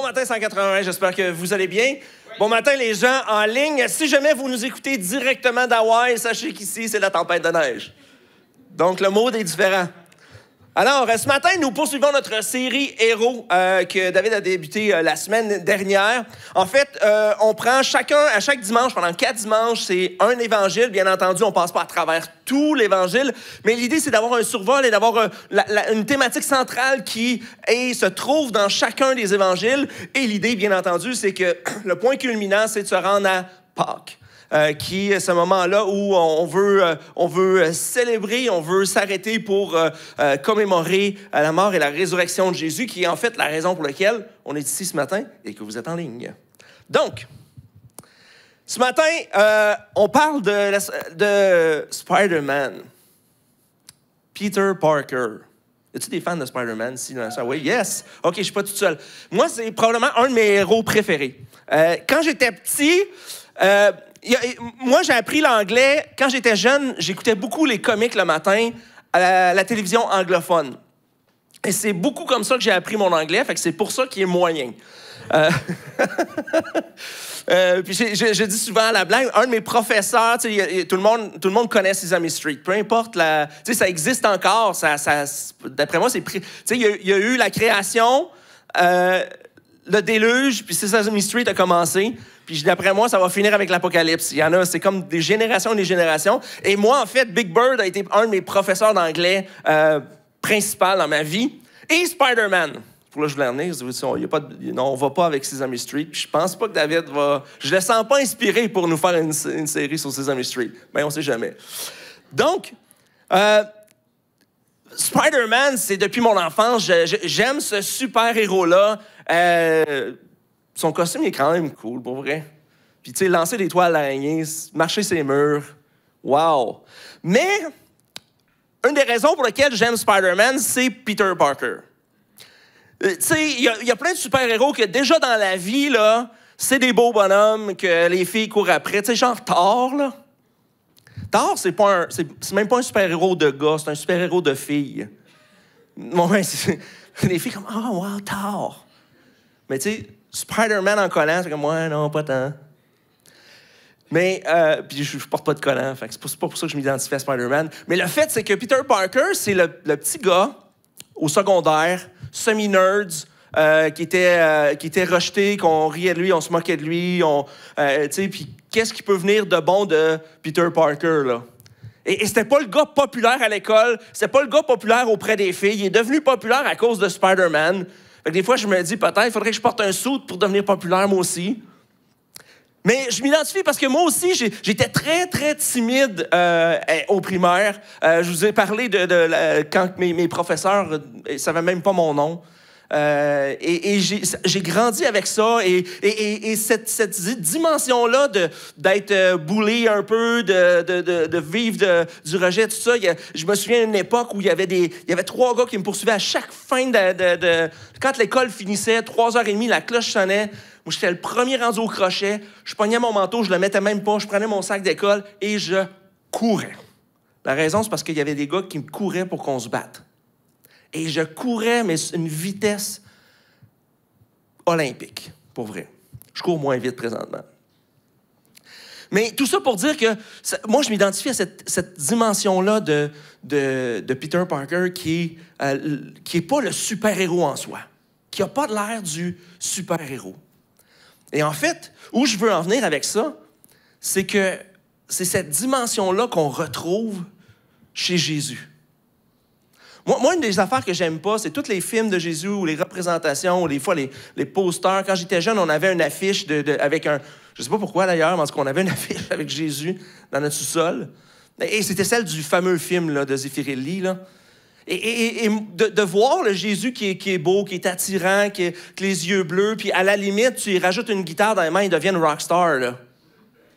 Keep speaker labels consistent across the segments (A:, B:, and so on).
A: Bon matin 181, j'espère que vous allez bien. Bon matin les gens en ligne. Si jamais vous nous écoutez directement d'Hawaï, sachez qu'ici c'est la tempête de neige. Donc le mode est différent. Alors, euh, ce matin, nous poursuivons notre série Héros euh, que David a débuté euh, la semaine dernière. En fait, on prend chacun, à chaque dimanche, pendant quatre dimanches, c'est un évangile. Bien entendu, on passe pas à travers tout l'évangile, mais l'idée, c'est d'avoir un survol et d'avoir une thématique centrale qui se trouve dans chacun des évangiles. Et l'idée, bien entendu, c'est que le point culminant, c'est de se rendre à Pâques. Euh, qui est ce moment-là où on veut, on veut euh, euh, célébrer, on veut s'arrêter pour commémorer la mort et la résurrection de Jésus, qui est en fait la raison pour laquelle on est ici ce matin et que vous êtes en ligne. Donc, ce matin, on parle de, de Spider-Man, Peter Parker. Es-tu des fans de Spider-Man? oui, yes. OK, je suis pas tout seul. Moi, c'est probablement un de mes héros préférés. quand j'étais petit, moi, j'ai appris l'anglais quand j'étais jeune. J'écoutais beaucoup les comiques le matin à la, télévision anglophone. Et c'est beaucoup comme ça que j'ai appris mon anglais, fait que c'est pour ça qu'il est moyen. Euh, euh, puis je, dis souvent à la blague, un de mes professeurs, tout, le monde, tout le monde connaît Sesame Street. Peu importe, la, ça existe encore. Ça, D'après moi, c'est. Il y, a eu la création. Euh, le déluge, puis Sesame Street a commencé. Puis d'après moi, ça va finir avec l'apocalypse. Il y en a, c'est comme des générations et des générations. Et moi, en fait, Big Bird a été un de mes professeurs d'anglais euh, principal dans ma vie. Et Spider-Man. Pour là, je voulais y a pas non, on va pas avec Sesame Street. Je je pense pas que David va... Je le sens pas inspiré pour nous faire une, série sur Sesame Street. Mais on on sait jamais. Donc... Euh, Spider-Man, c'est depuis mon enfance, j'aime ce super-héros-là. Euh, son costume est quand même cool, pour vrai. Puis, tu sais, lancer des toiles l'araignée, marcher ses murs, wow! Mais, une des raisons pour lesquelles j'aime Spider-Man, c'est Peter Parker. Euh, tu sais, il y, a plein de super-héros que déjà dans la vie, là, c'est des beaux bonhommes que les filles courent après. Tu sais, genre Thor, là. Thor, c'est, même pas un super-héros de gars, c'est un super-héros de filles. Bon, les filles comme « Oh, wow, Thor! » Mais tu sais, Spider-Man en collant, c'est comme moi, non, pas tant. Mais, euh, puis je, porte pas de collant, c'est pas, pour ça que je m'identifie à Spider-Man. Mais le fait, c'est que Peter Parker, c'est le, petit gars au secondaire, semi-nerds, euh, qui, était, euh, qui était rejeté, qu'on riait de lui, on se moquait de lui, tu sais, puis qu'est-ce qui peut venir de bon de Peter Parker, là? Et, et c'était pas le gars populaire à l'école, c'était pas le gars populaire auprès des filles, il est devenu populaire à cause de Spider-Man des fois, je me dis, peut-être, il faudrait que je porte un saut pour devenir populaire, moi aussi. Mais je m'identifie parce que moi aussi, j'étais très, très timide euh, eh, au primaire. Euh, je vous ai parlé de, quand mes, mes professeurs ne euh, savaient même pas mon nom. Euh, et, j'ai grandi avec ça et, cette, dimension-là d'être euh, boulé un peu, de, vivre du rejet, tout ça. je me souviens d'une époque où il y avait trois gars qui me poursuivaient à chaque fin de, quand l'école finissait, trois heures et demie la cloche sonnait. Moi, j'étais le premier rendu au crochet. Je pognais mon manteau, je le mettais même pas. Je prenais mon sac d'école et je courais. La raison, c'est parce qu'il y avait des gars qui me couraient pour qu'on se batte. Et je courais, mais une vitesse olympique, pour vrai. Je cours moins vite présentement. Mais tout ça pour dire que moi, je m'identifie à cette, dimension-là de, Peter Parker qui n'est euh, qui pas le super-héros en soi, qui n'a pas l'air du super-héros. Et en fait, où je veux en venir avec ça, c'est que c'est cette dimension-là qu'on retrouve chez Jésus. Moi, une des affaires que j'aime pas, c'est tous les films de Jésus ou les représentations ou des fois les, posters. Quand j'étais jeune, on avait une affiche de, avec un. Je sais pas pourquoi d'ailleurs, mais en qu'on avait une affiche avec Jésus dans notre sous-sol. Et, c'était celle du fameux film de Zeffirelli, Et, de, voir le Jésus qui est, qui est beau, qui est attirant, qui, a les yeux bleus, puis à la limite, tu y rajoutes une guitare dans les mains, il devient une rockstar. Tu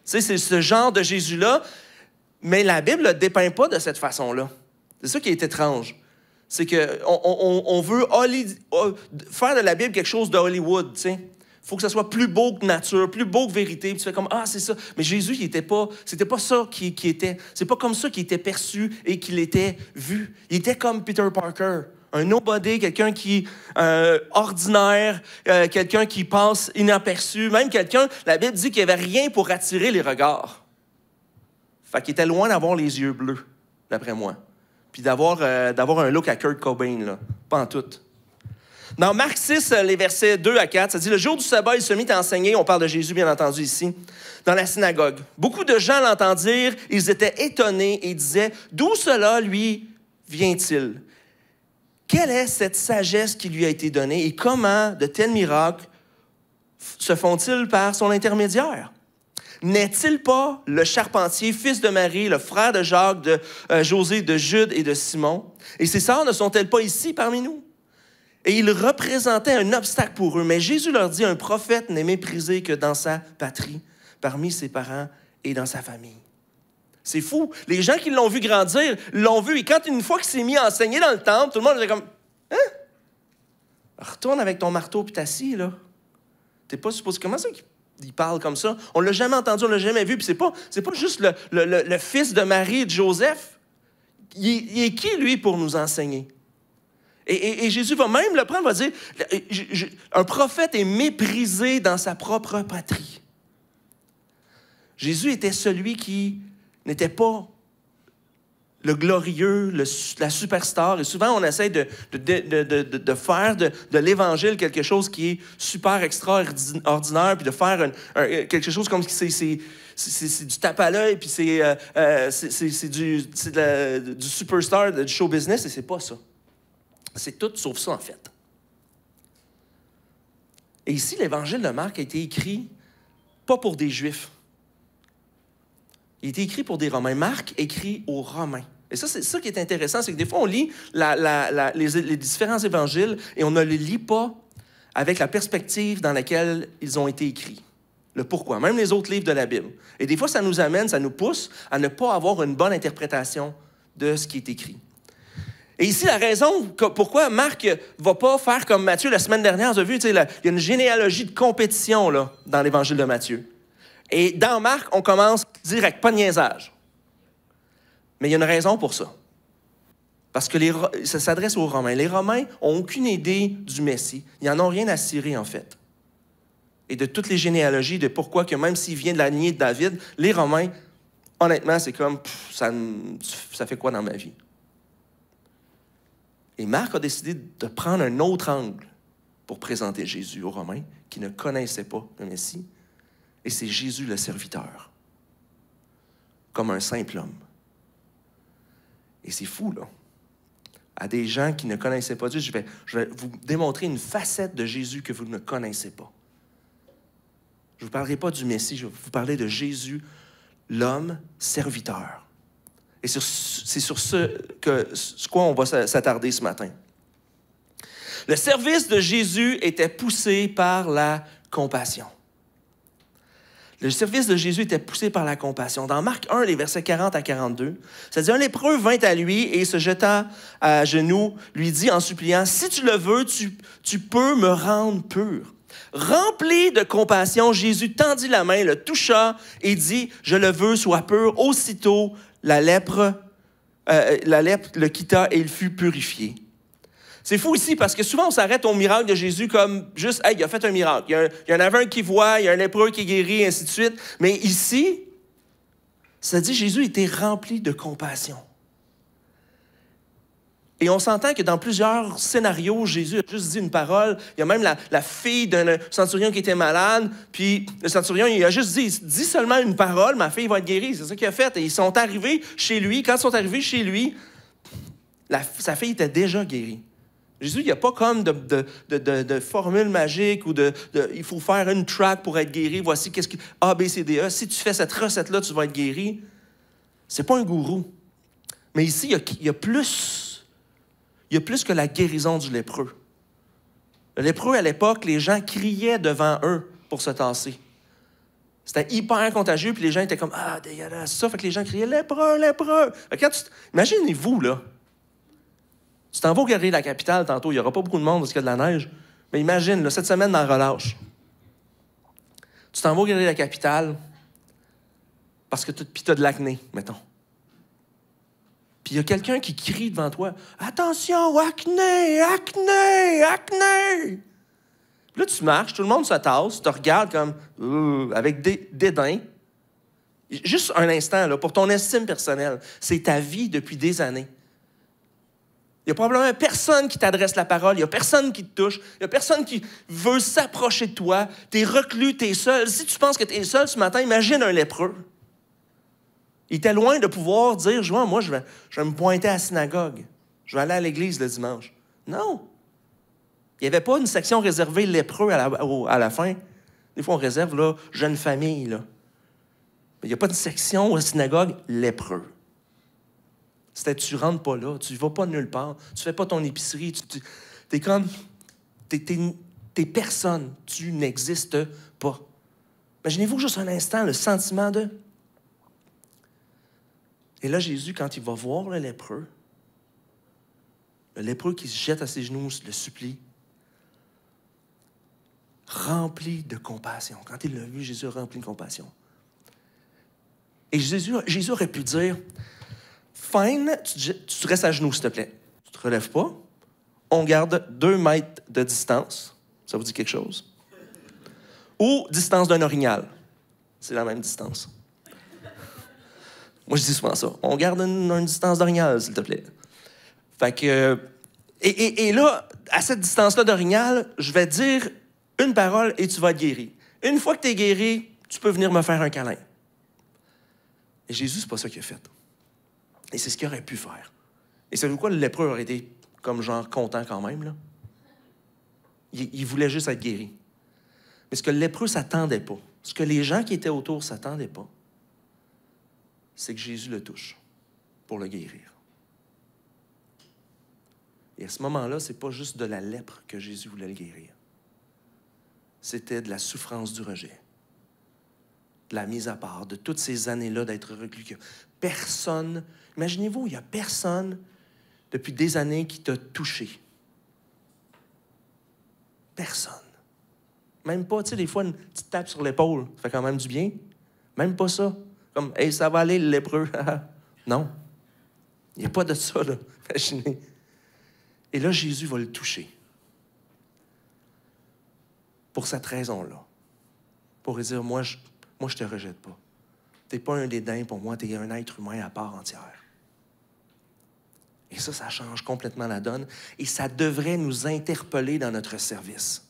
A: sais, c'est ce genre de Jésus-là, mais la Bible ne le dépeint pas de cette façon-là. C'est ça qui est étrange c'est qu'on veut oh, faire de la Bible quelque chose de Hollywood, tu sais. Faut que ça soit plus beau que nature, plus beau que vérité. tu fais comme ah c'est ça, mais Jésus il était pas, c'était pas ça qui, était, c'est pas comme ça qu'il était perçu et qu'il était vu. Il était comme Peter Parker, un nobody, quelqu'un qui euh, ordinaire, euh, quelqu'un qui passe inaperçu, même quelqu'un. La Bible dit qu'il n'y avait rien pour attirer les regards. Fait qu'il était loin d'avoir les yeux bleus, d'après moi puis d'avoir, euh, d'avoir un look à Kurt Cobain, là. Pas en tout. Dans Marc 6, euh, les versets 2 à 4, ça dit Le jour du sabbat, il se mit à enseigner. On parle de Jésus, bien entendu, ici, dans la synagogue. Beaucoup de gens l'entendirent. Ils étaient étonnés et disaient D'où cela lui vient-il Quelle est cette sagesse qui lui a été donnée et comment de tels miracles se font-ils par son intermédiaire n'est-il pas le charpentier, fils de Marie, le frère de Jacques, de euh, José, de Jude et de Simon? Et ses sœurs ne sont-elles pas ici parmi nous? Et il représentait un obstacle pour eux. Mais Jésus leur dit, un prophète n'est méprisé que dans sa patrie, parmi ses parents et dans sa famille. C'est fou. Les gens qui l'ont vu grandir, l'ont vu. Et quand une fois qu'il s'est mis à enseigner dans le temple, tout le monde était comme, hein? Retourne avec ton marteau puis t'assis, là. T'es pas supposé. Comment ça qu'il il parle comme ça. On l'a jamais entendu, on l'a jamais vu. Puis c'est pas, c'est pas juste le, fils de Marie et de Joseph. Il, est qui, lui, pour nous enseigner? Et, Jésus va même le prendre, va dire, un prophète est méprisé dans sa propre patrie. Jésus était celui qui n'était pas le glorieux, la superstar. Et souvent, on essaie de, faire de, l'Évangile quelque chose qui est super extraordinaire, puis de faire quelque chose comme c'est, c'est, du tape à l'œil, puis c'est, euh, euh, du, du superstar, du show business, et c'est pas ça. C'est tout sauf ça, en fait. Et ici, l'Évangile de Marc a été écrit pas pour des Juifs il était écrit pour des Romains. Marc écrit aux Romains. Et ça, c'est ça qui est intéressant, c'est que des fois, on lit les, différents évangiles et on ne les lit pas avec la perspective dans laquelle ils ont été écrits. Le pourquoi, même les autres livres de la Bible. Et des fois, ça nous amène, ça nous pousse à ne pas avoir une bonne interprétation de ce qui est écrit. Et ici, la raison pourquoi Marc va pas faire comme Matthieu la semaine dernière, vous avez vu, il y a une généalogie de compétition là, dans l'évangile de Matthieu. Et dans Marc, on commence direct, pas de niaisage. Mais il y a une raison pour ça. Parce que ça s'adresse aux Romains. Les Romains n'ont aucune idée du Messie. Ils n'en ont rien à cirer, en fait. Et de toutes les généalogies, de pourquoi que même s'il vient de la lignée de David, les Romains, honnêtement, c'est comme, ça, ça fait quoi dans ma vie? Et Marc a décidé de prendre un autre angle pour présenter Jésus aux Romains qui ne connaissaient pas le Messie, et c'est Jésus le serviteur, comme un simple homme. Et c'est fou, là. À des gens qui ne connaissaient pas Dieu, je vais, vous démontrer une facette de Jésus que vous ne connaissez pas. Je ne vous parlerai pas du Messie, je vais vous parler de Jésus, l'homme serviteur. Et c'est sur ce que ce quoi on va s'attarder ce matin. Le service de Jésus était poussé par la compassion. Le service de Jésus était poussé par la compassion. Dans Marc 1, les versets 40 à 42, ça dit, un lépreux vint à lui et se jeta à genoux, lui dit en suppliant, si tu le veux, tu, tu peux me rendre pur. Rempli de compassion, Jésus tendit la main, le toucha et dit, je le veux, sois pur. Aussitôt, la lèpre, euh, la lèpre le quitta et il fut purifié. C'est fou ici parce que souvent on s'arrête au miracle de Jésus comme juste, hey, il a fait un miracle. Il y, en avait un qui voit, il y a un épreuve qui guérit, et ainsi de suite. Mais ici, ça dit Jésus était rempli de compassion. Et on s'entend que dans plusieurs scénarios, Jésus a juste dit une parole. Il y a même la, fille d'un centurion qui était malade, puis le centurion, il a juste dit, dit seulement une parole, ma fille va être guérie. C'est ça qu'il a fait. Et ils sont arrivés chez lui. Quand ils sont arrivés chez lui, sa fille était déjà guérie. Jésus, il n'y a pas comme de, formule magique ou de, il faut faire une track pour être guéri. Voici qu'est-ce que A, B, C, D, E. Si tu fais cette recette-là, tu vas être guéri. C'est pas un gourou. Mais ici, il y, a, plus. Il y a plus que la guérison du lépreux. Le lépreux, à l'époque, les gens criaient devant eux pour se tasser. C'était hyper contagieux, puis les gens étaient comme Ah, c'est ça. Fait que les gens criaient Lépreux, lépreux. Imaginez-vous, là. Tu t'en vas la capitale tantôt, il n'y aura pas beaucoup de monde parce qu'il y a de la neige. Mais imagine, cette semaine, dans relâche. Tu t'en vas la capitale parce que tu as de l'acné, mettons. Puis il y a quelqu'un qui crie devant toi Attention, acné, acné, acné Puis là, tu marches, tout le monde se tasse, te regardes comme euh, avec des dédain. Juste un instant, là, pour ton estime personnelle, c'est ta vie depuis des années. Il n'y a probablement personne qui t'adresse la parole, il n'y a personne qui te touche, il n'y a personne qui veut s'approcher de toi. Tu es reclus, tu es seul. Si tu penses que tu es seul ce matin, imagine un lépreux. Il était loin de pouvoir dire moi, je vais, je me pointer à la synagogue, je vais aller à l'église le dimanche. Non. Il n'y avait pas une section réservée lépreux à la, fin. Des fois, on réserve là, jeune famille. Là. il n'y a pas de section au synagogue lépreux. C'était tu rentres pas là, tu vas pas nulle part, tu fais pas ton épicerie, tu, es comme. T'es personne, tu n'existes pas. Imaginez-vous juste un instant le sentiment de. Et là, Jésus, quand il va voir le lépreux, le lépreux qui se jette à ses genoux, le supplie, rempli de compassion. Quand il l'a vu, Jésus rempli de compassion. Et Jésus, Jésus aurait pu dire, Fine, tu, restes à genoux, s'il te plaît. Tu te relèves pas. On garde deux mètres de distance. Ça vous dit quelque chose? Ou distance d'un orignal. C'est la même distance. Moi, je dis souvent ça. On garde une, distance d'orignal, s'il te plaît. Fait que. Euh, et, là, à cette distance-là d'orignal, je vais dire une parole et tu vas être guéri. Une fois que tu es guéri, tu peux venir me faire un câlin. Et Jésus, c'est pas ça qu'il a fait. Et c'est ce qu'il aurait pu faire. Et c'est quoi? le lépreux aurait été comme genre content quand même. Là. Il, voulait juste être guéri. Mais ce que le lépreux s'attendait pas, ce que les gens qui étaient autour s'attendaient pas, c'est que Jésus le touche pour le guérir. Et à ce moment-là, c'est pas juste de la lèpre que Jésus voulait le guérir. C'était de la souffrance du rejet de la mise à part, de toutes ces années-là d'être reclus. Personne, imaginez-vous, il n'y a personne depuis des années qui t'a touché. Personne. Même pas, tu sais, des fois, une petite tape sur l'épaule, ça fait quand même du bien. Même pas ça. Comme, hey, ça va aller, le lépreux. non. Il n'y a pas de ça, là. Imaginez. Et là, Jésus va le toucher. Pour cette raison-là. Pour dire, moi, je, moi, je te rejette pas. Tu n'es pas un dédain pour moi, tu es un être humain à part entière. Et ça, ça change complètement la donne et ça devrait nous interpeller dans notre service.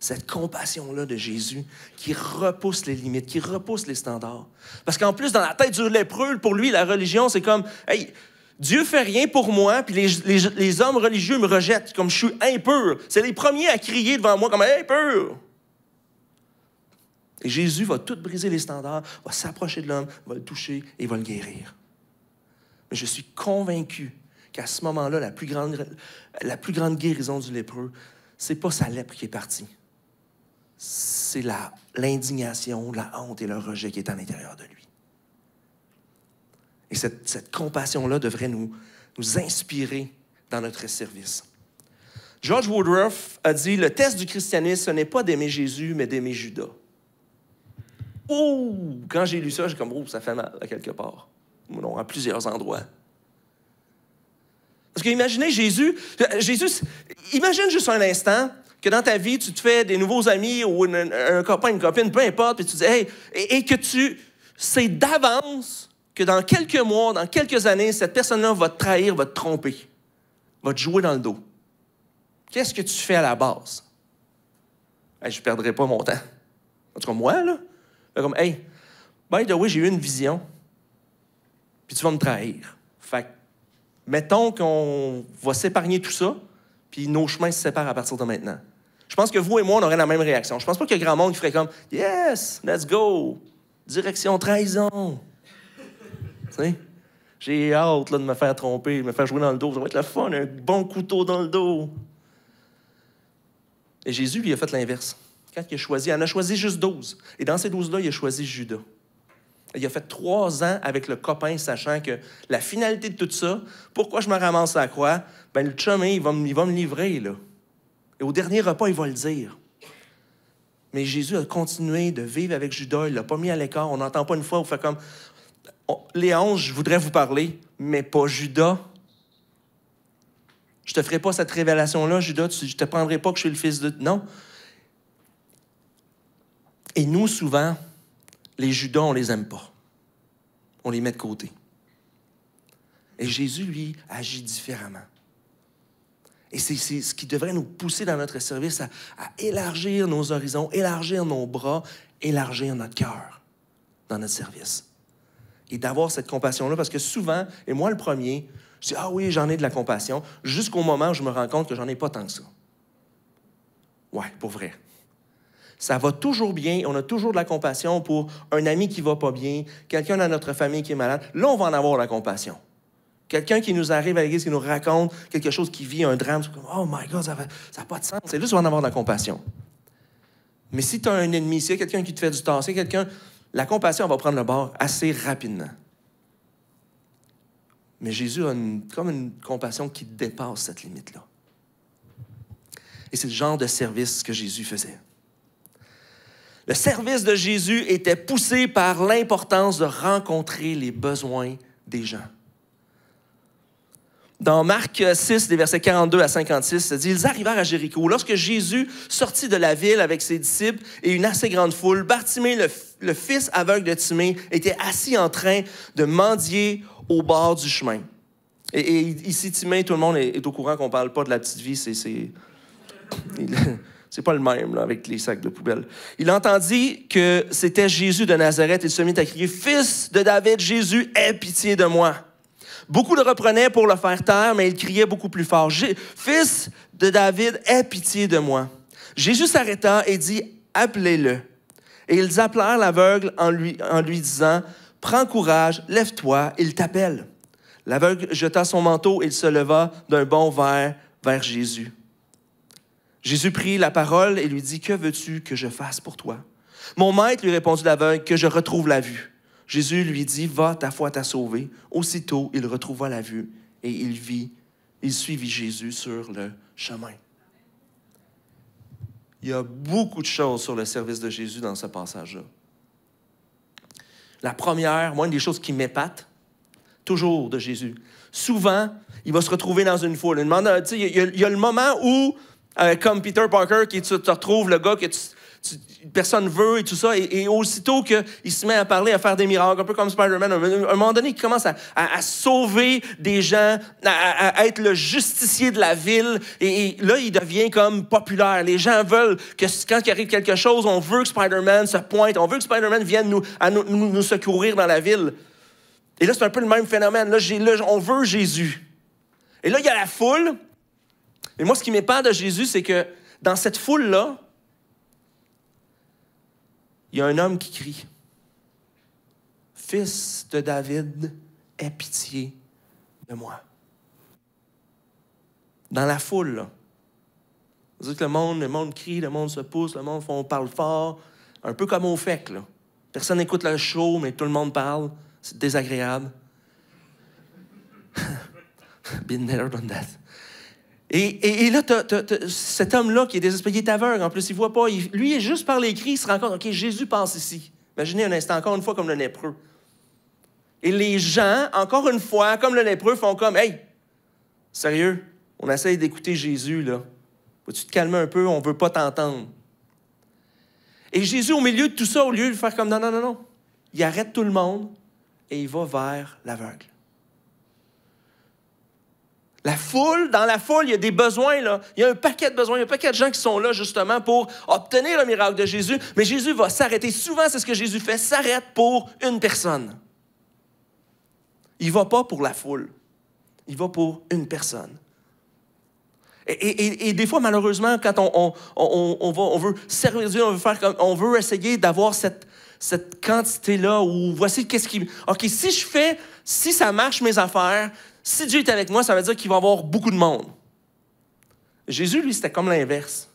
A: Cette compassion-là de Jésus qui repousse les limites, qui repousse les standards. Parce qu'en plus, dans la tête du lépreux, pour lui, la religion, c'est comme, hey, Dieu fait rien pour moi, puis les, hommes religieux me rejettent, comme je suis impur. C'est les premiers à crier devant moi, comme impur. Jésus va tout briser les standards, va s'approcher de l'homme, va le toucher et va le guérir. Mais je suis convaincu qu'à ce moment-là, la, plus grande, guérison du lépreux, c'est pas sa lèpre qui est partie. C'est l'indignation, la, honte et le rejet qui est à l'intérieur de lui. Et cette, compassion-là devrait nous, nous inspirer dans notre service. George Woodruff a dit, le test du christianisme, ce n'est pas d'aimer Jésus, mais d'aimer Judas. Oh, Quand j'ai lu ça, j'ai comme, ouh, ça fait mal à quelque part. Non, à plusieurs endroits. Parce que imaginez Jésus, euh, Jésus, imagine juste un instant que dans ta vie, tu te fais des nouveaux amis ou un, copain, une copine, peu importe, et, que tu sais d'avance que dans quelques mois, dans quelques années, cette personne-là va te trahir, va te tromper, va te jouer dans le dos. Qu'est-ce que tu fais à la base? je ne perdrai pas mon temps. En tout cas, moi, là, comme, hey, ben the way, j'ai eu une vision, puis tu vas me trahir. Fait mettons qu'on va s'épargner tout ça, puis nos chemins se séparent à partir de maintenant. Je pense que vous et moi, on aurait la même réaction. Je pense pas qu'il y a grand monde qui ferait comme Yes, let's go, direction trahison. j'ai hâte de me faire tromper, de me faire jouer dans le dos. Ça va être le fun, un bon couteau dans le dos. Et Jésus, lui, a fait l'inverse. Quand il a choisi, il a choisi juste 12. Et dans ces 12-là, il a choisi Judas. Il a fait trois ans avec le copain, sachant que la finalité de tout ça, pourquoi je me ramasse à quoi? Ben, le chum, il va, va me livrer, là. Et au dernier repas, il va le dire. Mais Jésus a continué de vivre avec Judas, il l'a pas mis à l'écart. On n'entend pas une fois, où il fait comme Léon, je voudrais vous parler, mais pas Judas. Je te ferai pas cette révélation-là, Judas, tu, je te prendrai pas que je suis le fils de. Non, et nous, souvent, les Judas, on les aime pas. On les met de côté. Et Jésus, lui, agit différemment. Et c'est ce qui devrait nous pousser dans notre service à, à élargir nos horizons, élargir nos bras, élargir notre cœur dans notre service. Et d'avoir cette compassion-là, parce que souvent, et moi le premier, je dis, ah oui, j'en ai de la compassion, jusqu'au moment où je me rends compte que j'en ai pas tant que ça. Ouais, pour vrai ça va toujours bien, on a toujours de la compassion pour un ami qui va pas bien, quelqu'un dans notre famille qui est malade. Là, on va en avoir la compassion. Quelqu'un qui nous arrive à l'église, qui nous raconte quelque chose qui vit un drame, comme Oh my God, ça n'a pas de sens. C'est là qu'on va en avoir de la compassion. Mais si tu as un ennemi, si quelqu'un qui te fait du tort, quelqu'un. La compassion va prendre le bord assez rapidement. Mais Jésus a comme une compassion qui dépasse cette limite-là. Et c'est le genre de service que Jésus faisait. Le service de Jésus était poussé par l'importance de rencontrer les besoins des gens. Dans Marc 6, des versets 42 à 56, ça dit, ils arrivèrent à Jéricho. Lorsque Jésus sortit de la ville avec ses disciples et une assez grande foule, Bartimée, le, fils aveugle de Timée, était assis en train de mendier au bord du chemin. Et, ici, Timée, tout le monde est, est au courant qu'on ne parle pas de la petite vie, c'est... C'est pas le même là, avec les sacs de poubelle. Il entendit que c'était Jésus de Nazareth et il se mit à crier Fils de David, Jésus, aie pitié de moi. Beaucoup le reprenaient pour le faire taire, mais il criait beaucoup plus fort Fils de David, aie pitié de moi. Jésus s'arrêta et dit Appelez-le. Et ils appelèrent l'aveugle en lui, en lui disant Prends courage, lève-toi, il t'appelle. L'aveugle jeta son manteau et il se leva d'un bond verre vers Jésus. Jésus prit la parole et lui dit, Que veux-tu que je fasse pour toi? Mon maître lui répondit d'aveugle, « Que je retrouve la vue. Jésus lui dit, Va, ta foi t'a sauvé. Aussitôt, il retrouva la vue et il vit, il suivit Jésus sur le chemin. Il y a beaucoup de choses sur le service de Jésus dans ce passage-là. La première, moi, une des choses qui m'épate, toujours de Jésus. Souvent, il va se retrouver dans une foule. Il, demande, il, y il y a le moment où euh, comme Peter Parker, qui tu te retrouves le gars que tu, ne personne veut et tout ça. Et, et aussitôt qu'il se met à parler, à faire des miracles, un peu comme Spider-Man, à un moment donné, il commence à, sauver des gens, à, être le justicier de la ville. Et, là, il devient comme populaire. Les gens veulent que quand il arrive quelque chose, on veut que Spider-Man se pointe, on veut que Spider-Man vienne nous, secourir dans la ville. Et là, c'est un peu le même phénomène. là on veut Jésus. Et là, il y a la foule mais moi, ce qui m'épate de Jésus, c'est que dans cette foule-là, il y a un homme qui crie Fils de David, aie pitié de moi. Dans la foule, là. Vous que le monde, le monde crie, le monde se pousse, le monde parle fort, un peu comme au FEC. Là. Personne n'écoute le show, mais tout le monde parle. C'est désagréable. Been there, done that. Et, là, cet homme-là qui est désespéré, il est aveugle en plus, il voit pas. Il, lui, juste par les cris, il se rend compte, OK, Jésus passe ici. Imaginez un instant, encore une fois, comme le lépreux. Et les gens, encore une fois, comme le lépreux, font comme, Hey, sérieux, on essaye d'écouter Jésus, là. vas tu te calmer un peu, on veut pas t'entendre. Et Jésus, au milieu de tout ça, au lieu de faire comme, non, non, non, non, il arrête tout le monde et il va vers l'aveugle. La foule, dans la foule, il y a des besoins, là. Il y a un paquet de besoins, il y a un paquet de gens qui sont là, justement, pour obtenir le miracle de Jésus. Mais Jésus va s'arrêter. Souvent, c'est ce que Jésus fait, s'arrête pour une personne. Il ne va pas pour la foule. Il va pour une personne. Et, des fois, malheureusement, quand on, veut servir Dieu, on veut, faire on veut essayer d'avoir cette, cette quantité-là, ou voici qu'est-ce qui... OK, si je fais, si ça marche mes affaires, si Dieu est avec moi, ça veut dire qu'il va avoir beaucoup de monde. Jésus, lui, c'était comme l'inverse.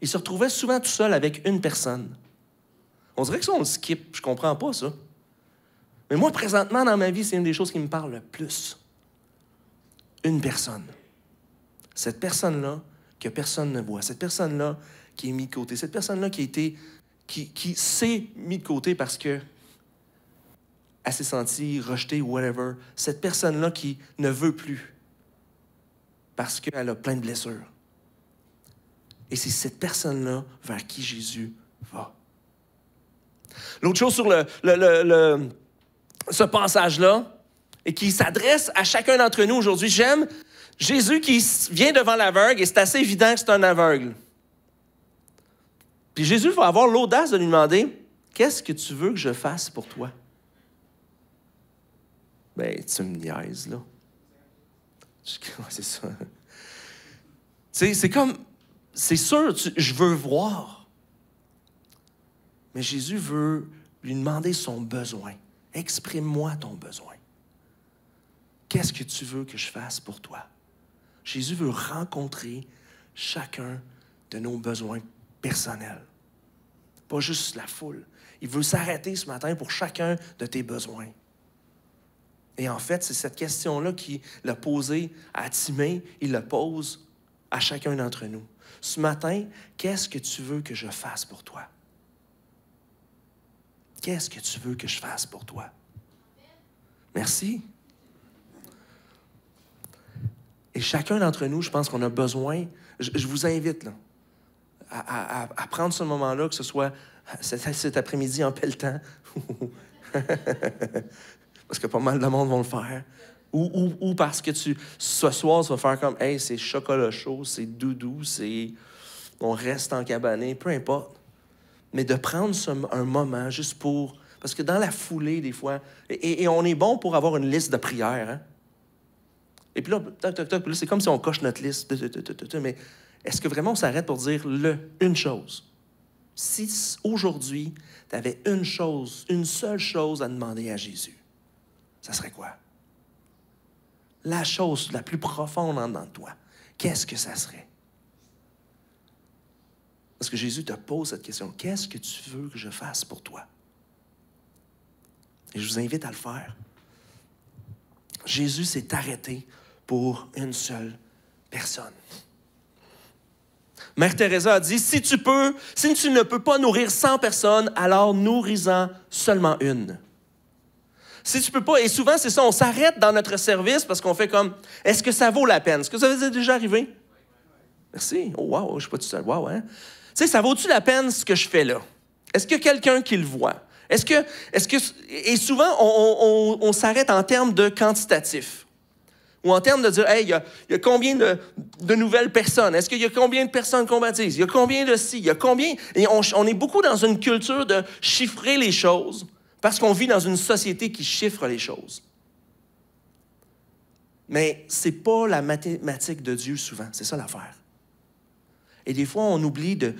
A: Il se retrouvait souvent tout seul avec une personne. On dirait que ça, on le skip. Je comprends pas ça. Mais moi, présentement, dans ma vie, c'est une des choses qui me parle le plus. Une personne. Cette personne-là que personne ne voit. Cette personne-là qui est mise de côté. Cette personne-là qui qui, qui s'est mise de côté parce que elle s'est sentie whatever, cette personne-là qui ne veut plus parce qu'elle a plein de blessures. Et c'est cette personne-là vers qui Jésus va. L'autre chose sur ce passage-là, et qui s'adresse à chacun d'entre nous aujourd'hui, j'aime Jésus qui vient devant l'aveugle, et c'est assez évident que c'est un aveugle. Puis Jésus va avoir l'audace de lui demander, qu'est-ce que tu veux que je fasse pour toi? Ben, tu me niaises, là. c'est c'est comme. C'est sûr, je veux voir. Mais Jésus veut lui demander son besoin. Exprime-moi ton besoin. Qu'est-ce que tu veux que je fasse pour toi? Jésus veut rencontrer chacun de nos besoins personnels. Pas juste la foule. Il veut s'arrêter ce matin pour chacun de tes besoins. Et en fait, c'est cette question-là qui l'a posée à Timée, il la pose à chacun d'entre nous. Ce matin, qu'est-ce que tu veux que je fasse pour toi? Qu'est-ce que tu veux que je fasse pour toi? Merci. Et chacun d'entre nous, je pense qu'on a besoin, je, vous invite à, prendre ce moment-là, que ce soit cet, après-midi en pelletant, parce que pas mal de monde vont le faire. Ou, parce que tu, ce soir, tu vas faire comme, hey, c'est chocolat chaud, c'est doudou, c'est. On reste en cabané, peu importe. Mais de prendre un moment juste pour. Parce que dans la foulée, des fois, et, on est bon pour avoir une liste de prières. Hein. Et puis là, c'est comme si on coche notre liste. Mais est-ce que vraiment on s'arrête pour dire le, une chose? Si aujourd'hui, tu avais une chose, une seule chose à demander à Jésus, ça serait quoi? La chose la plus profonde en toi, qu'est-ce que ça serait? Parce que Jésus te pose cette question. Qu'est-ce que tu veux que je fasse pour toi? Et je vous invite à le faire. Jésus s'est arrêté pour une seule personne. Mère Teresa a dit, si tu peux, si tu ne peux pas nourrir 100 personnes, alors nourris-en seulement une. Si tu peux pas, et souvent c'est ça, on s'arrête dans notre service parce qu'on fait comme, est-ce que ça vaut la peine? Est-ce que ça vous est déjà arrivé? Merci. Oh wow, je ne suis pas tout seul. Wow, hein? Tu sais, ça vaut-tu la peine ce que je fais là? Est-ce qu'il y a quelqu'un qui le voit? Est-ce que, est-ce que, et souvent on, s'arrête en termes de quantitatif. Ou en termes de dire, hey, il y, a combien de, nouvelles personnes? Est-ce qu'il y a combien de personnes qu'on baptise? Il y a combien de si? Il y a combien? Et on, est beaucoup dans une culture de chiffrer les choses parce qu'on vit dans une société qui chiffre les choses. Mais ce n'est pas la mathématique de Dieu souvent, c'est ça l'affaire. Et des fois, on oublie de,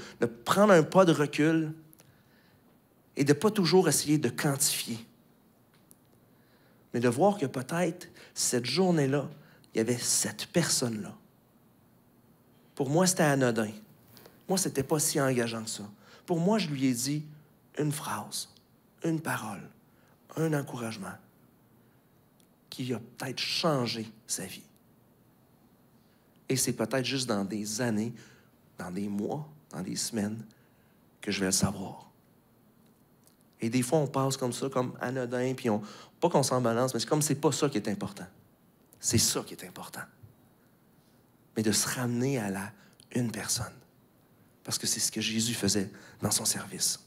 A: prendre un pas de recul et de ne pas toujours essayer de quantifier. Mais de voir que peut-être cette journée-là, il y avait cette personne-là. Pour moi, c'était anodin. Moi, n'était pas si engageant que ça. Pour moi, je lui ai dit une phrase une parole, un encouragement qui a peut-être changé sa vie. Et c'est peut-être juste dans des années, dans des mois, dans des semaines que je vais le savoir. Et des fois, on passe comme ça, comme anodin, puis on, pas qu'on s'en balance, mais c'est comme c'est pas ça qui est important. C'est ça qui est important. Mais de se ramener à la une personne. Parce que c'est ce que Jésus faisait dans son service.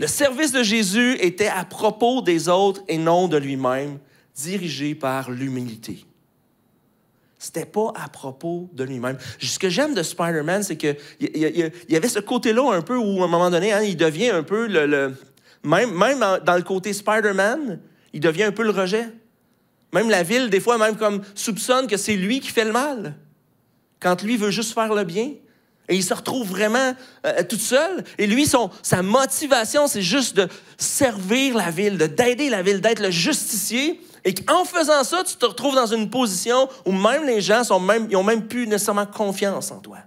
A: Le service de Jésus était à propos des autres et non de lui-même, dirigé par l'humilité. C'était pas à propos de lui-même. Ce que j'aime de Spider-Man, c'est qu'il y, y, avait ce côté-là un peu où, à un moment donné, hein, il devient un peu le. même, même dans le côté Spider-Man, il devient un peu le rejet. Même la ville, des fois, même comme soupçonne que c'est lui qui fait le mal, quand lui veut juste faire le bien. Et il se retrouve vraiment euh, tout seul. Et lui, son, sa motivation, c'est juste de servir la ville, de d'aider la ville, d'être le justicier. Et en faisant ça, tu te retrouves dans une position où même les gens sont même, ils ont même plus nécessairement confiance en toi.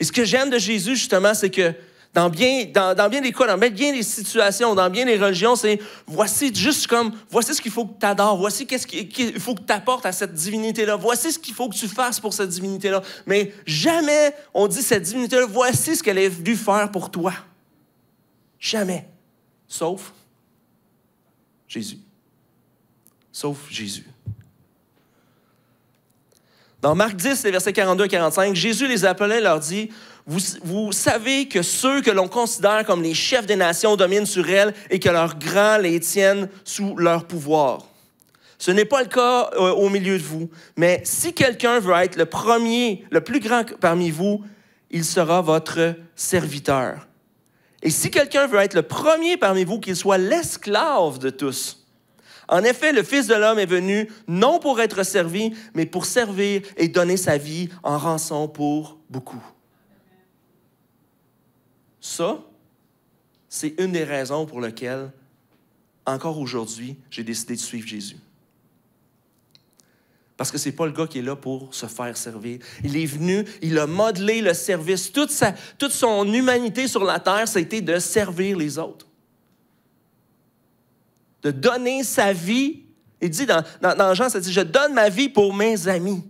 A: Et ce que j'aime de Jésus, justement, c'est que dans bien, dans, bien des cas, dans bien des situations, dans bien des religions, c'est voici juste comme, voici ce qu'il faut que tu adores, voici qu'est-ce qu'il faut que tu apportes à cette divinité-là, voici ce qu'il faut que tu fasses pour cette divinité-là. Mais jamais on dit cette divinité-là, voici ce qu'elle est venue faire pour toi. Jamais. Sauf Jésus. Sauf Jésus. Dans Marc 10, les versets 42 et 45, Jésus les appelait leur dit vous, savez que ceux que l'on considère comme les chefs des nations dominent sur elles et que leurs grands les tiennent sous leur pouvoir. Ce n'est pas le cas euh, au milieu de vous, mais si quelqu'un veut être le premier, le plus grand parmi vous, il sera votre serviteur. Et si quelqu'un veut être le premier parmi vous, qu'il soit l'esclave de tous. En effet, le Fils de l'homme est venu non pour être servi, mais pour servir et donner sa vie en rançon pour beaucoup. Ça, c'est une des raisons pour lesquelles, encore aujourd'hui, j'ai décidé de suivre Jésus. Parce que c'est pas le gars qui est là pour se faire servir. Il est venu, il a modelé le service. Toute, sa, toute son humanité sur la terre, ça a été de servir les autres. De donner sa vie. Il dit dans, dans, Jean, ça dit Je donne ma vie pour mes amis.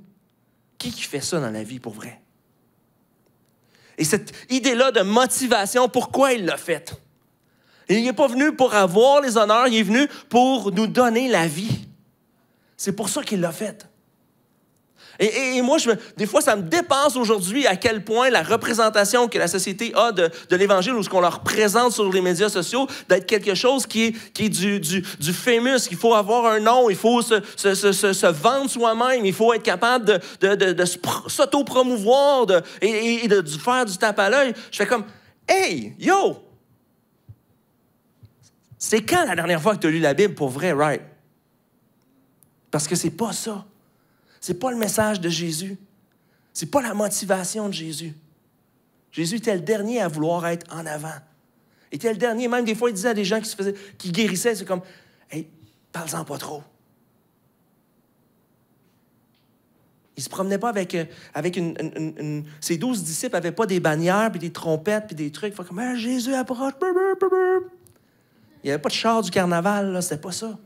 A: Qui qui fait ça dans la vie pour vrai? Et cette idée-là de motivation, pourquoi il l'a faite? Il n'est pas venu pour avoir les honneurs, il est venu pour nous donner la vie. C'est pour ça qu'il l'a faite. Et, moi, je des fois, ça me dépasse aujourd'hui à quel point la représentation que la société a de, l'Évangile ou ce qu'on leur présente sur les médias sociaux, d'être quelque chose qui est, du, du, famous, qu'il faut avoir un nom, il faut se, vendre soi-même, il faut être capable de, s'auto-promouvoir et, et, de, faire du tape à l'œil. Je fais comme, hey, yo! C'est quand la dernière fois que tu as lu la Bible pour vrai, right? Parce que c'est pas ça. C'est pas le message de Jésus. C'est pas la motivation de Jésus. Jésus était le dernier à vouloir être en avant. Il était le dernier. Même des fois, il disait à des gens qui, se faisaient, qui guérissaient, c'est comme, hey, parle-en pas trop. Il se promenait pas avec, euh, avec une, Ses douze disciples n'avaient pas des bannières, puis des trompettes, puis des trucs. comme, Jésus approche. Il n'y avait pas de char du carnaval, là, c'était pas ça.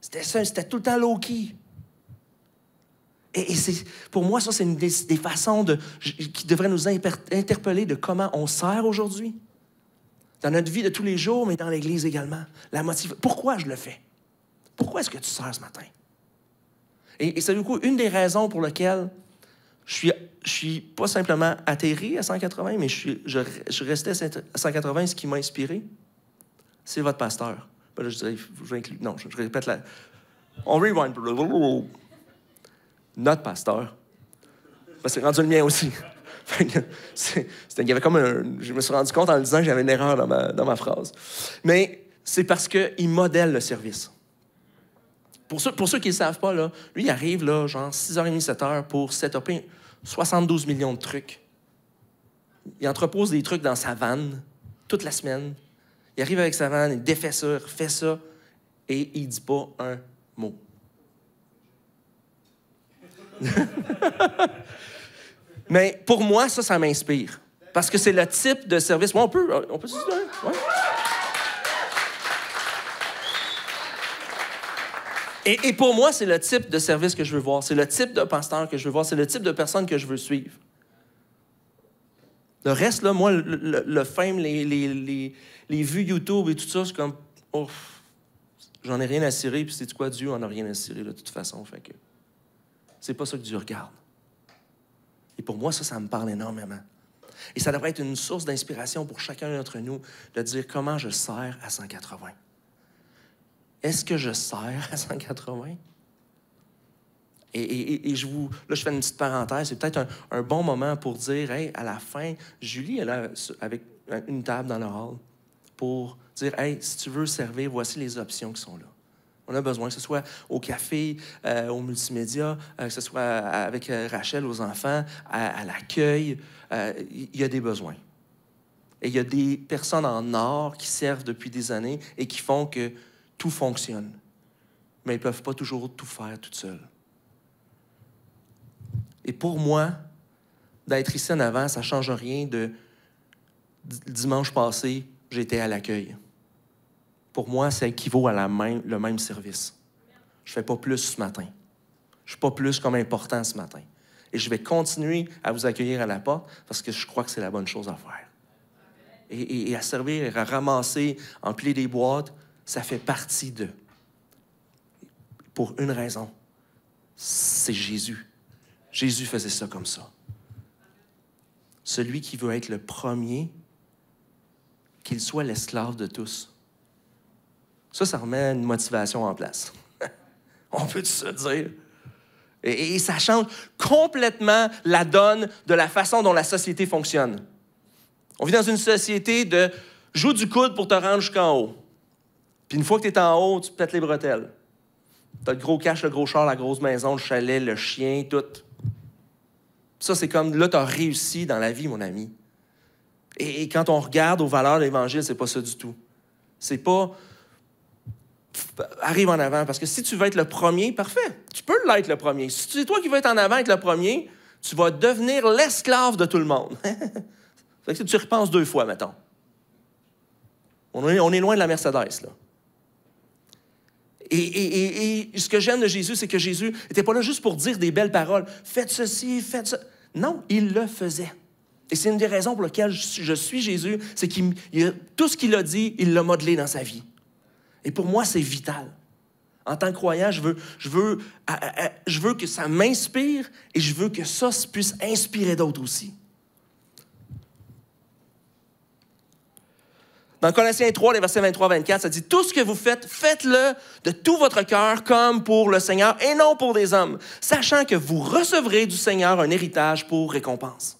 A: C'était ça, c'était tout le temps low et, c'est, pour moi, ça, c'est une des, façons de, qui devrait nous interpeller de comment on sert aujourd'hui. Dans notre vie de tous les jours, mais dans l'Église également. La pourquoi je le fais? Pourquoi est-ce que tu sers ce matin? Et, c'est du coup une des raisons pour lesquelles je suis, je suis pas simplement atterri à 180, mais je, suis, je, restais à 180, ce qui m'a inspiré, c'est votre pasteur. Ben je non, je, je répète la. On rewind notre pasteur. c'est rendu le mien aussi. avait comme un, je me suis rendu compte en le disant que j'avais une erreur dans ma, phrase. Mais c'est parce qu'il modèle le service. Pour ceux, pour ceux qui ne savent pas, là, lui, il arrive là, genre 6h30, 7h pour setuper 72 millions de trucs. Il entrepose des trucs dans sa vanne toute la semaine. Il arrive avec sa vanne, il défait ça, refait ça, et il dit pas un Mais pour moi, ça, ça m'inspire. Parce que c'est le type de service. Moi, on peut. Euh, on peut se dire. Hein? Et, pour moi, c'est le type de service que je veux voir. C'est le type de pasteur que je veux voir. C'est le type de personne que je veux suivre. Le reste, là, moi, le, fame, les, vues YouTube et tout ça, c'est comme. J'en ai rien à cirer. Puis c'est quoi, Dieu en a rien à cirer, de toute façon. Fait n'est pas ça que Dieu regarde. Et pour moi, ça, ça me parle énormément. Et ça devrait être une source d'inspiration pour chacun d'entre nous de dire comment je sers à 180. Est-ce que je sers à 180? Et, je vous, là, je fais une petite parenthèse. C'est peut-être un, bon moment pour dire, hey, à la fin, Julie est là avec une table dans le hall pour dire, hey, si tu veux servir, voici les options qui sont là. On a besoin, que ce soit au café, euh, au multimédia, euh, que ce soit avec euh, Rachel aux enfants, à, l'accueil. Il y a des besoins. Et il y a des personnes en or qui servent depuis des années et qui font que tout fonctionne. Mais ils ne peuvent pas toujours tout faire tout seules. Et pour moi, d'être ici en avant, ça ne change rien de dimanche passé, j'étais à l'accueil pour moi, ça équivaut à même, le même service. Je ne fais pas plus ce matin. Je ne suis pas plus comme important ce matin. Et je vais continuer à vous accueillir à la porte parce que je crois que c'est la bonne chose à faire. Et, à servir, à ramasser, empiler des boîtes, ça fait partie d'eux. Pour une raison, c'est Jésus. Jésus faisait ça comme ça. Celui qui veut être le premier, qu'il soit l'esclave de tous. Ça, ça remet une motivation en place. On peut se dire? Et, ça change complètement la donne de la façon dont la société fonctionne. On vit dans une société de joue du coude pour te rendre jusqu'en haut. Puis une fois que tu es en haut, tu pètes les bretelles. Tu as le gros cache, le gros char, la grosse maison, le chalet, le chien, tout. Ça, c'est comme là, tu as réussi dans la vie, mon ami. Et, et, quand on regarde aux valeurs de l'Évangile, c'est pas ça du tout. C'est pas arrive en avant. Parce que si tu veux être le premier, parfait, tu peux l'être le premier. Si c'est toi qui veux être en avant, être le premier, tu vas devenir l'esclave de tout le monde. que tu repenses deux fois, mettons. On est, loin de la Mercedes, là. Et, ce que j'aime de Jésus, c'est que Jésus n'était pas là juste pour dire des belles paroles. Faites ceci, faites ça. Non, il le faisait. Et c'est une des raisons pour lesquelles je suis Jésus, c'est qu'il tout ce qu'il a dit, il l'a modelé dans sa vie. Et pour moi, c'est vital. En tant que croyant, je veux, je veux, je veux que ça m'inspire et je veux que ça puisse inspirer d'autres aussi. Dans Colossiens 3, les versets 23-24, ça dit Tout ce que vous faites, faites-le de tout votre cœur comme pour le Seigneur et non pour des hommes, sachant que vous recevrez du Seigneur un héritage pour récompense.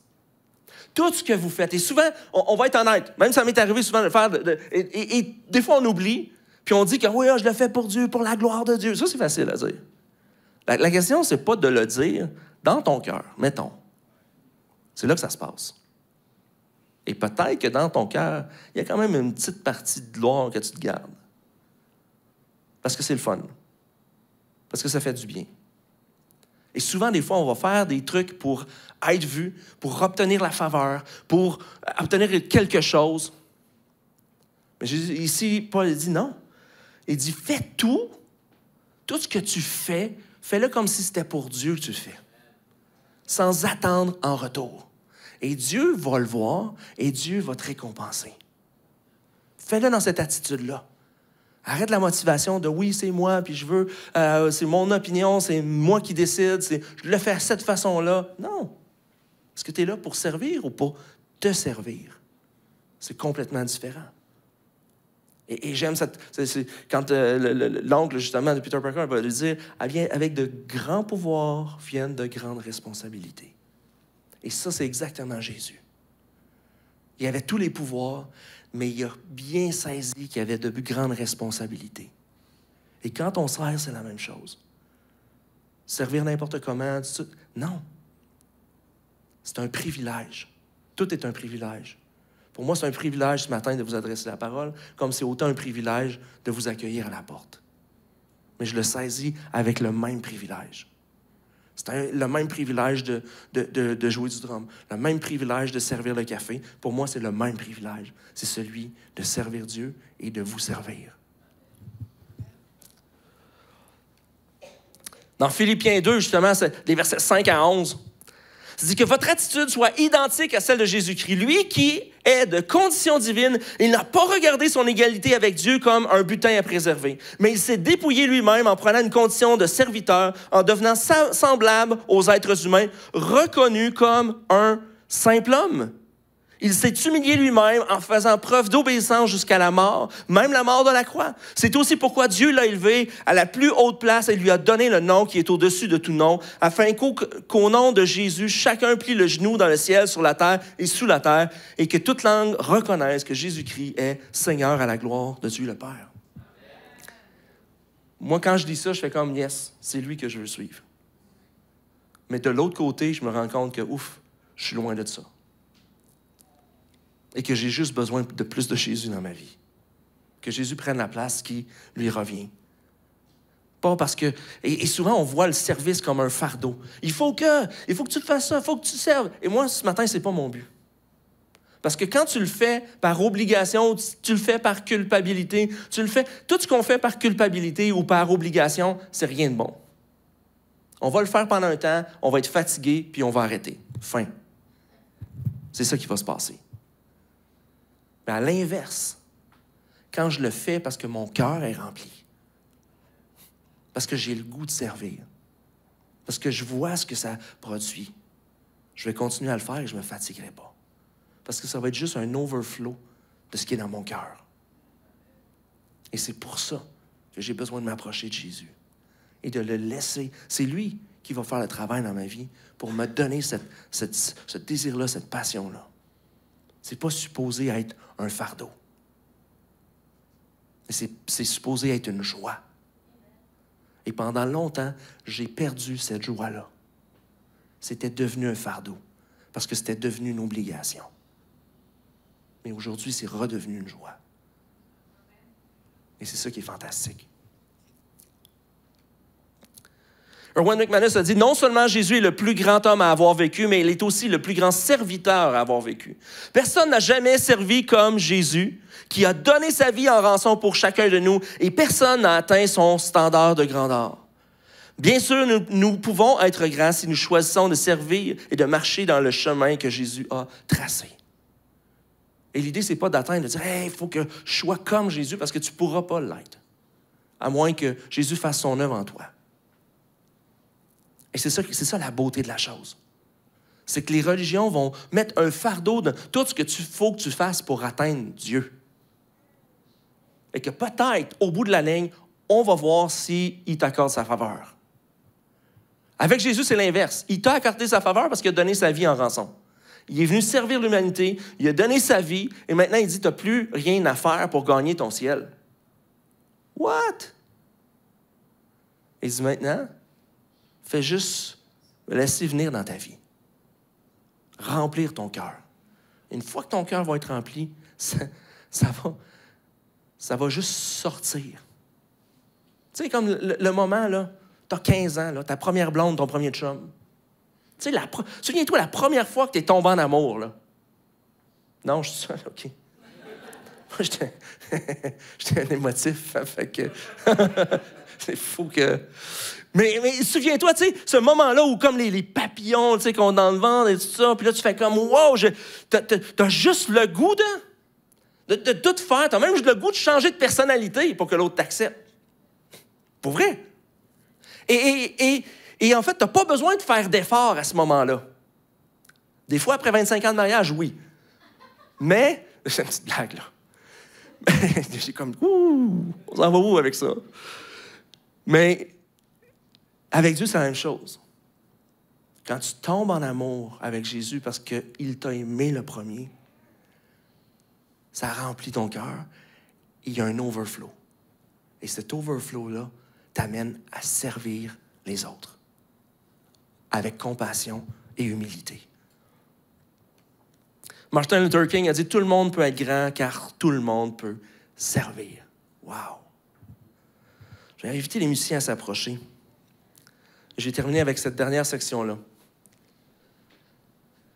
A: Tout ce que vous faites. Et souvent, on, va être honnête, même ça m'est arrivé souvent de faire, et, des fois on oublie, puis on dit que oui, ah, je le fais pour Dieu, pour la gloire de Dieu. Ça, c'est facile à dire. La, question, question, c'est pas de le dire dans ton cœur, mettons. C'est là que ça se passe. Et peut-être que dans ton cœur, il y a quand même une petite partie de gloire que tu te gardes. Parce que c'est le fun. Parce que ça fait du bien. Et souvent, des fois, on va faire des trucs pour être vu, pour obtenir la faveur, pour obtenir quelque chose. Mais ici, Paul dit non. Il dit, fais tout, tout ce que tu fais, fais-le comme si c'était pour Dieu que tu le fais, sans attendre en retour. Et Dieu va le voir et Dieu va te récompenser. Fais-le dans cette attitude-là. Arrête la motivation de oui, c'est moi, puis je veux, euh, c'est mon opinion, c'est moi qui décide, c'est, je le fais à cette façon-là. Non. Est-ce que tu es là pour servir ou pour te servir? C'est complètement différent. Et, j'aime cette, quand euh, l'oncle, justement, de Peter Parker va lui dire avec de grands pouvoirs viennent de grandes responsabilités. Et ça, c'est exactement Jésus. Il avait tous les pouvoirs, mais il a bien saisi qu'il avait de grandes responsabilités. Et quand on sert, c'est la même chose. Servir n'importe comment, non. C'est un privilège. Tout est un privilège. Pour moi, c'est un privilège ce matin de vous adresser la parole, comme c'est autant un privilège de vous accueillir à la porte. Mais je le saisis avec le même privilège. C'est le même privilège de, de, de, jouer du drum, le même privilège de servir le café. Pour moi, c'est le même privilège. C'est celui de servir Dieu et de vous servir. Dans Philippiens 2, justement, les versets 5 à 11, c'est-à-dire que votre attitude soit identique à celle de Jésus-Christ. Lui qui est de condition divine, il n'a pas regardé son égalité avec Dieu comme un butin à préserver, mais il s'est dépouillé lui-même en prenant une condition de serviteur, en devenant semblable aux êtres humains, reconnu comme un simple homme. Il s'est humilié lui-même en faisant preuve d'obéissance jusqu'à la mort, même la mort de la croix. C'est aussi pourquoi Dieu l'a élevé à la plus haute place et lui a donné le nom qui est au-dessus de tout nom, afin qu'au nom de Jésus, chacun plie le genou dans le ciel, sur la terre et sous la terre, et que toute langue reconnaisse que Jésus-Christ est Seigneur à la gloire de Dieu le Père. Moi, quand je dis ça, je fais comme, yes, c'est lui que je veux suivre. Mais de l'autre côté, je me rends compte que, ouf, je suis loin de ça et que j'ai juste besoin de plus de Jésus dans ma vie. Que Jésus prenne la place qui lui revient. Pas parce que. Et, souvent, on voit le service comme un fardeau. Il faut que. Il faut que tu fasses ça, il faut que tu serves. Et moi, ce matin, ce n'est pas mon but. Parce que quand tu le fais par obligation, tu le fais par culpabilité, tu le fais. Tout ce qu'on fait par culpabilité ou par obligation, c'est rien de bon. On va le faire pendant un temps, on va être fatigué, puis on va arrêter. Fin. C'est ça qui va se passer. Mais à l'inverse, quand je le fais parce que mon cœur est rempli, parce que j'ai le goût de servir, parce que je vois ce que ça produit, je vais continuer à le faire et je ne me fatiguerai pas. Parce que ça va être juste un overflow de ce qui est dans mon cœur. Et c'est pour ça que j'ai besoin de m'approcher de Jésus et de le laisser. C'est lui qui va faire le travail dans ma vie pour me donner ce désir-là, cette passion-là. Ce n'est pas supposé être un fardeau. c'est supposé être une joie. Et pendant longtemps, j'ai perdu cette joie-là. C'était devenu un fardeau parce que c'était devenu une obligation. Mais aujourd'hui, c'est redevenu une joie. Et c'est ça qui est fantastique. Erwin McManus a dit non seulement Jésus est le plus grand homme à avoir vécu, mais il est aussi le plus grand serviteur à avoir vécu. Personne n'a jamais servi comme Jésus, qui a donné sa vie en rançon pour chacun de nous, et personne n'a atteint son standard de grandeur. Bien sûr, nous, pouvons être grands si nous choisissons de servir et de marcher dans le chemin que Jésus a tracé. Et l'idée, c'est pas d'atteindre, de dire, il faut que je sois comme Jésus parce que tu pourras pas l'être. À moins que Jésus fasse son œuvre en toi. Et c'est ça, c'est ça la beauté de la chose. C'est que les religions vont mettre un fardeau dans tout ce que tu faut que tu fasses pour atteindre Dieu. Et que peut-être, au bout de la ligne, on va voir s'il il t'accorde sa faveur. Avec Jésus, c'est l'inverse. Il t'a accordé sa faveur parce qu'il a donné sa vie en rançon. Il est venu servir l'humanité, il a donné sa vie, et maintenant il dit, tu n'as plus rien à faire pour gagner ton ciel. What? Il dit maintenant, Fais juste laisser venir dans ta vie. Remplir ton cœur. Une fois que ton cœur va être rempli, ça, va, ça va juste sortir. Tu sais, comme le, moment, là, t'as 15 ans, là, ta première blonde, ton premier chum. Tu sais, souviens-toi la première fois que tu es tombé en amour, là. Non, je suis OK. Moi, j'étais, j'étais un émotif, fait que... c'est fou que... Mais, souviens-toi, tu sais, ce moment-là où comme les, papillons, tu sais, qu'on dans le ventre et tout ça, puis là, tu fais comme, wow, t'as juste le goût de, de, tout faire. T'as même juste le goût de changer de personnalité pour que l'autre t'accepte. Pour vrai. Et, en fait, t'as pas besoin de faire d'efforts à ce moment-là. Des fois, après 25 ans de mariage, oui. Mais, c'est une petite blague, là. J'ai comme, ouh, on s'en va où avec ça? Mais avec Dieu, c'est la même chose. Quand tu tombes en amour avec Jésus parce qu'il t'a aimé le premier, ça remplit ton cœur. Il y a un overflow. Et cet overflow-là t'amène à servir les autres avec compassion et humilité. Martin Luther King a dit Tout le monde peut être grand car tout le monde peut servir. Wow! vais inviter les musiciens à s'approcher j'ai terminé avec cette dernière section-là.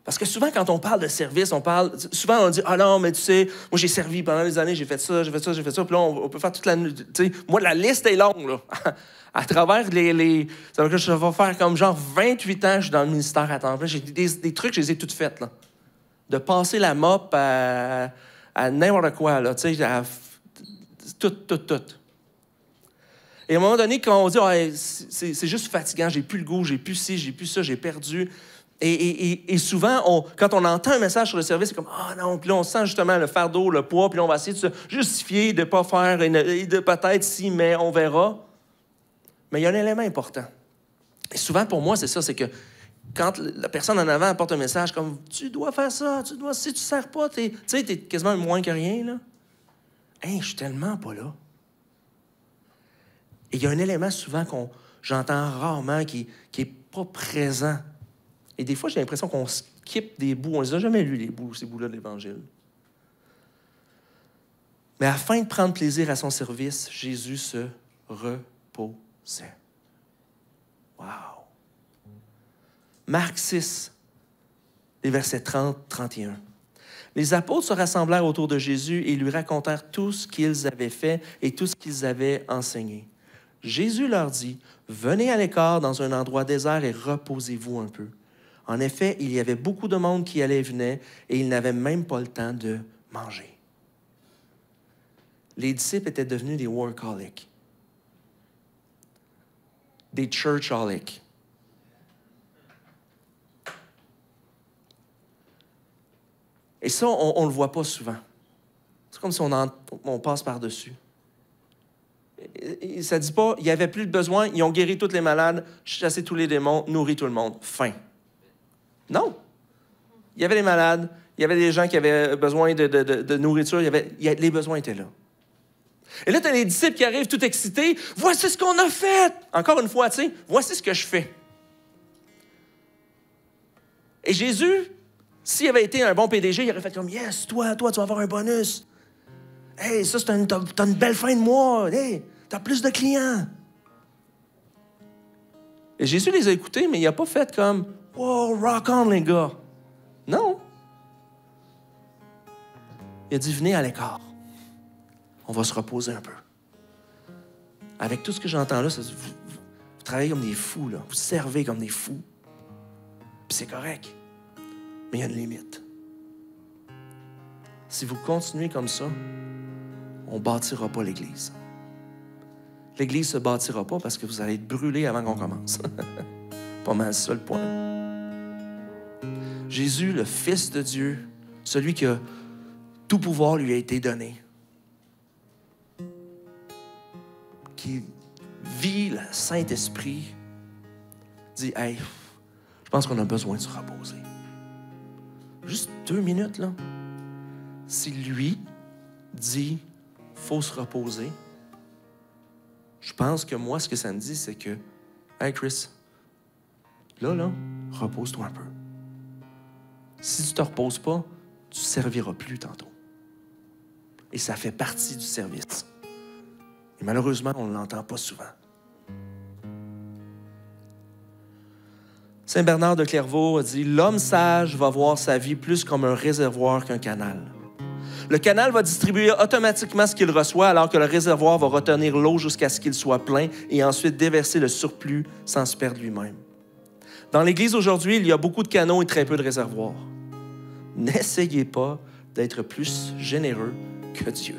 A: Parce que souvent, quand on parle de service, on parle. Souvent, on dit Ah non, mais tu sais, moi, j'ai servi pendant des années, j'ai fait ça, j'ai fait ça, j'ai fait ça. Puis là, on, peut faire toute la. Tu sais, moi, la liste est longue, là. à travers les, Ça veut dire que je vais faire comme genre 28 ans, je suis dans le ministère à temps plein. J'ai des, trucs, je les ai toutes faites, là. De passer la mop à, à n'importe quoi, là. Tu sais, Tout, tout, tout. Et à un moment donné, quand on dit ah, c'est juste fatigant, j'ai plus le goût, j'ai plus ci, j'ai plus ça, j'ai perdu. Et, souvent, quand on entend un message sur le service, c'est comme Ah non, puis là, on sent justement le fardeau, le poids, puis là, on va essayer de se justifier, de ne pas faire, une, de peut-être si, mais on verra. Mais il y a un élément important. Et souvent, pour moi, c'est ça c'est que quand la personne en avant apporte un message comme Tu dois faire ça, tu dois, si tu ne sers pas, tu sais, tu es quasiment moins que rien, là. Hey, je suis tellement pas là. Et il y a un élément souvent qu'on j'entends rarement qui n'est pas présent. Et des fois, j'ai l'impression qu'on skippe des bouts. On ne a jamais lu les bouts, ces bouts-là de l'Évangile. Mais afin de prendre plaisir à son service, Jésus se reposait. Wow! Marc 6, les versets 30-31. Les apôtres se rassemblèrent autour de Jésus et lui racontèrent tout ce qu'ils avaient fait et tout ce qu'ils avaient enseigné. Jésus leur dit, Venez à l'écart dans un endroit désert et reposez-vous un peu. En effet, il y avait beaucoup de monde qui allait et venait, et ils n'avaient même pas le temps de manger. Les disciples étaient devenus des workaholics, des churchaholics. Et ça, on ne le voit pas souvent. C'est comme si on, on passe par-dessus ça dit pas, il n'y avait plus de besoin, ils ont guéri tous les malades, chassé tous les démons, nourri tout le monde. Fin. Non. Il y avait les malades, il y avait des gens qui avaient besoin de, nourriture, les besoins étaient là. Et là, tu as les disciples qui arrivent tout excités. Voici ce qu'on a fait. Encore une fois, tu sais, voici ce que je fais. Et Jésus, s'il avait été un bon PDG, il aurait fait comme Yes, toi, toi, tu vas avoir un bonus. Hey, ça, c'est une, une, belle fin de mois tu as plus de clients. Et Jésus les a écoutés, mais il n'a pas fait comme Wow, rock on, les gars. Non. Il a dit Venez à l'écart. On va se reposer un peu. Avec tout ce que j'entends là, vous, travaillez comme des fous, là. vous servez comme des fous. Puis c'est correct. Mais il y a une limite. Si vous continuez comme ça, on ne bâtira pas l'Église l'Église ne se bâtira pas parce que vous allez être brûlés avant qu'on commence. pas mal seul point. Jésus, le Fils de Dieu, celui que tout pouvoir lui a été donné, qui vit le Saint-Esprit, dit Hey, je pense qu'on a besoin de se reposer. Juste deux minutes, là. Si lui dit Faut se reposer, je pense que moi, ce que ça me dit, c'est que, hey Chris, là, là, repose-toi un peu. Si tu te reposes pas, tu serviras plus tantôt. Et ça fait partie du service. Et malheureusement, on ne l'entend pas souvent. Saint Bernard de Clairvaux a dit L'homme sage va voir sa vie plus comme un réservoir qu'un canal. Le canal va distribuer automatiquement ce qu'il reçoit alors que le réservoir va retenir l'eau jusqu'à ce qu'il soit plein et ensuite déverser le surplus sans se perdre lui-même. Dans l'Église aujourd'hui, il y a beaucoup de canaux et très peu de réservoirs. N'essayez pas d'être plus généreux que Dieu.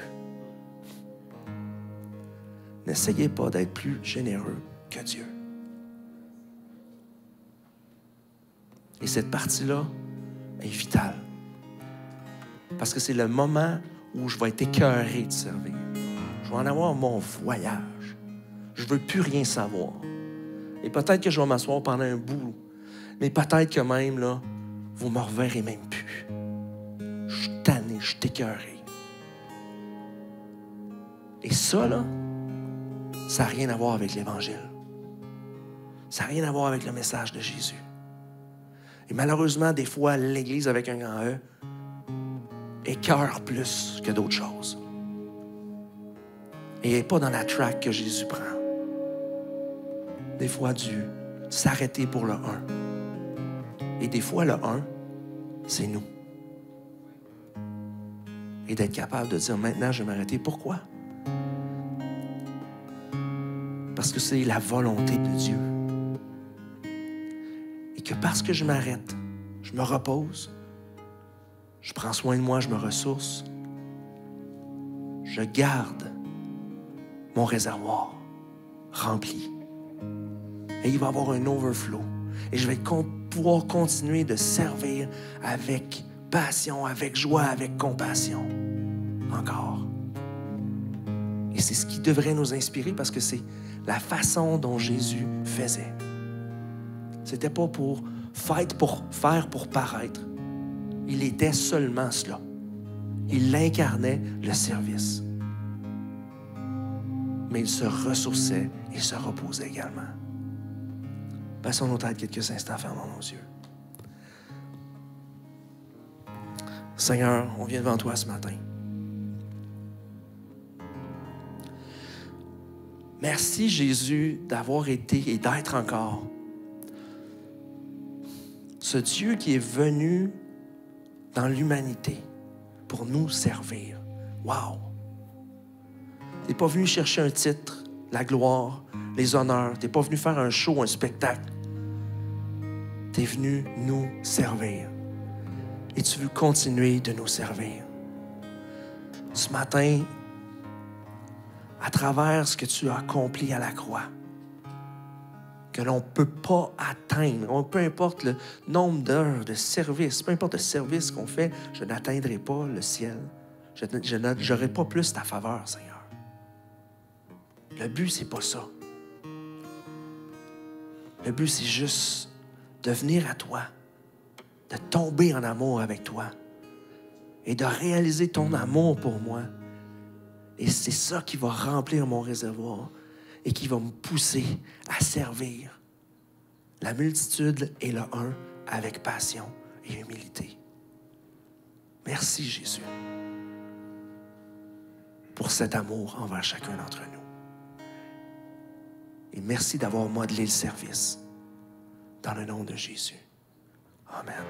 A: N'essayez pas d'être plus généreux que Dieu. Et cette partie-là est vitale. Parce que c'est le moment où je vais être écœuré de servir. Je vais en avoir mon voyage. Je ne veux plus rien savoir. Et peut-être que je vais m'asseoir pendant un bout. Mais peut-être que même, là, vous me reverrez même plus. Je suis tanné, je suis écœuré. Et ça, ça n'a rien à voir avec l'Évangile. Ça n'a rien à voir avec le message de Jésus. Et malheureusement, des fois, l'Église avec un grand E cœur plus que d'autres choses. Et pas dans la traque que Jésus prend. Des fois, Dieu s'arrêter pour le un. Et des fois, le un, c'est nous. Et d'être capable de dire maintenant, je vais m'arrêter. Pourquoi? Parce que c'est la volonté de Dieu. Et que parce que je m'arrête, je me repose, je prends soin de moi, je me ressource. Je garde mon réservoir rempli. Et il va y avoir un overflow. Et je vais pouvoir continuer de servir avec passion, avec joie, avec compassion. Encore. Et c'est ce qui devrait nous inspirer parce que c'est la façon dont Jésus faisait. C'était pas pour fight », pour, faire pour paraître, il était seulement cela. Il incarnait le service. Mais il se ressourçait, il se reposait également. Passons nos têtes quelques instants, fermons nos yeux. Seigneur, on vient devant toi ce matin. Merci Jésus d'avoir été et d'être encore ce Dieu qui est venu dans l'humanité pour nous servir. Wow! Tu n'es pas venu chercher un titre, la gloire, les honneurs. Tu n'es pas venu faire un show, un spectacle. Tu es venu nous servir. Et tu veux continuer de nous servir. Ce matin, à travers ce que tu as accompli à la croix, que l'on ne peut pas atteindre. Peu importe le nombre d'heures de service, peu importe le service qu'on fait, je n'atteindrai pas le ciel. Je n'aurai pas plus ta faveur, Seigneur. Le but, c'est pas ça. Le but, c'est juste de venir à toi, de tomber en amour avec toi et de réaliser ton amour pour moi. Et c'est ça qui va remplir mon réservoir et qui va me pousser à servir la multitude et le un avec passion et humilité. Merci Jésus pour cet amour envers chacun d'entre nous. Et merci d'avoir modelé le service dans le nom de Jésus. Amen.